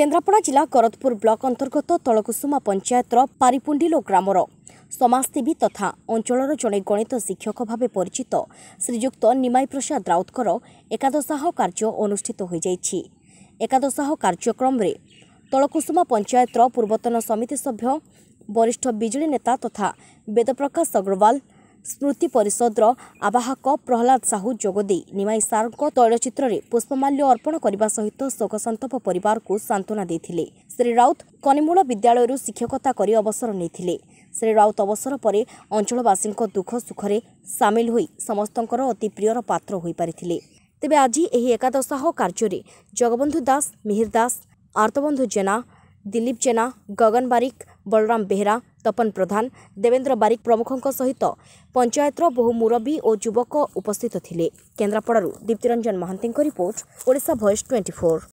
କେନ୍ଦ୍ରାପଡ଼ା ଜିଲ୍ଲା କରତପୁର ବ୍ଲକ ଅନ୍ତର୍ଗତ ତଳକୁସୁମା ପଞ୍ଚାୟତର ପାରିପୁଣ୍ଡିଲୋ ଗ୍ରାମର ସମାଜସେବୀ ତଥା ଅଞ୍ଚଳର ଜଣେ ଗଣିତ ଶିକ୍ଷକ ଭାବେ ପରିଚିତ ଶ୍ରୀଯୁକ୍ତ ନିମାଇ ପ୍ରସାଦ ରାଉତଙ୍କର ଏକାଦଶାହ କାର୍ଯ୍ୟ ଅନୁଷ୍ଠିତ ହୋଇଯାଇଛି ଏକାଦଶାହ କାର୍ଯ୍ୟକ୍ରମରେ ତଳକୁସୁମା ପଞ୍ଚାୟତର ପୂର୍ବତନ ସମିତି ସଭ୍ୟ ବରିଷ୍ଠ ବିଜେଡ଼ି ନେତା ତଥା ବେଦପ୍ରକାଶ ଅଗ୍ରୱାଲ ସ୍ମୃତି ପରିଷଦର ଆବାହକ ପ୍ରହଲ୍ଲାଦ ସାହୁ ଯୋଗଦେଇ ନିମାଇ ସାର୍ଙ୍କ ତୈଳଚିତ୍ରରେ ପୁଷ୍ପମାଲ୍ୟ ଅର୍ପଣ କରିବା ସହିତ ଶୋକସନ୍ତପ ପରିବାରକୁ ସାନ୍ତ୍ୱନା ଦେଇଥିଲେ ଶ୍ରୀ ରାଉତ କନିମୂଳ ବିଦ୍ୟାଳୟରୁ ଶିକ୍ଷକତା କରି ଅବସର ନେଇଥିଲେ ଶ୍ରୀ ରାଉତ ଅବସର ପରେ ଅଞ୍ଚଳବାସୀଙ୍କ ଦୁଃଖ ସୁଖରେ ସାମିଲ ହୋଇ ସମସ୍ତଙ୍କର ଅତି ପ୍ରିୟର ପାତ୍ର ହୋଇପାରିଥିଲେ ତେବେ ଆଜି ଏହି ଏକାଦଶାହ କାର୍ଯ୍ୟରେ ଜଗବନ୍ଧୁ ଦାସ ମିହିର ଦାସ ଆର୍ତବନ୍ଧୁ ଜେନା ଦିଲୀପ ଜେନା ଗଗନ ବାରିକ ବଳରାମ ବେହେରା ତପନ ପ୍ରଧାନ ଦେବେନ୍ଦ୍ର ବାରିକ ପ୍ରମୁଖଙ୍କ ସହିତ ପଞ୍ଚାୟତର ବହୁ ମୁରବୀ ଓ ଯୁବକ ଉପସ୍ଥିତ ଥିଲେ କେନ୍ଦ୍ରାପଡ଼ାରୁ ଦୀପ୍ତିରଞ୍ଜନ ମହାନ୍ତିଙ୍କ report Odisha voice twenty four